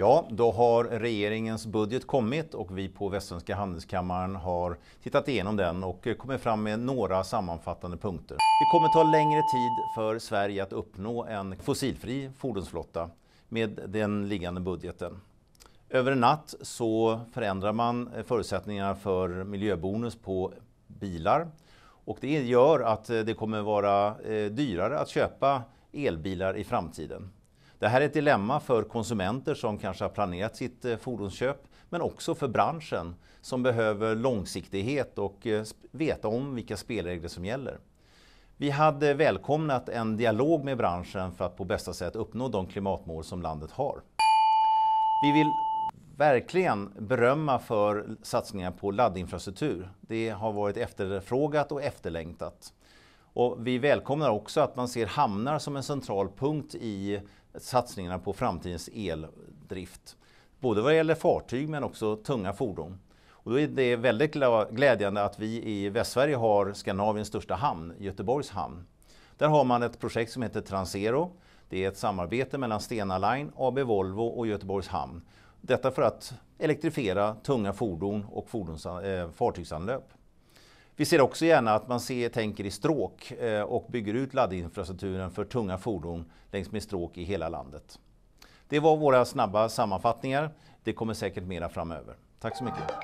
Ja, då har regeringens budget kommit och vi på Västsvenska Handelskammaren har tittat igenom den och kommit fram med några sammanfattande punkter. Det kommer ta längre tid för Sverige att uppnå en fossilfri fordonsflotta med den liggande budgeten. Över en natt så förändrar man förutsättningarna för miljöbonus på bilar och det gör att det kommer vara eh, dyrare att köpa elbilar i framtiden. Det här är ett dilemma för konsumenter som kanske har planerat sitt eh, fordonsköp men också för branschen som behöver långsiktighet och eh, veta om vilka spelregler som gäller. Vi hade välkomnat en dialog med branschen för att på bästa sätt uppnå de klimatmål som landet har. Vi vill verkligen berömma för satsningar på laddinfrastruktur. Det har varit efterfrågat och efterlängtat. Och vi välkomnar också att man ser hamnar som en central punkt i satsningarna på framtidens eldrift. Både vad det gäller fartyg men också tunga fordon. Och då är det väldigt glädjande att vi i Västsverige har Skandinaviens största hamn, Göteborgs hamn. Där har man ett projekt som heter Transero. Det är ett samarbete mellan Stena Line, AB Volvo och Göteborgs hamn. Detta för att elektrifiera tunga fordon och fordons, eh, fartygsanlöp. Vi ser också gärna att man ser, tänker i stråk eh, och bygger ut laddinfrastrukturen för tunga fordon längs med stråk i hela landet. Det var våra snabba sammanfattningar. Det kommer säkert mera framöver. Tack så mycket.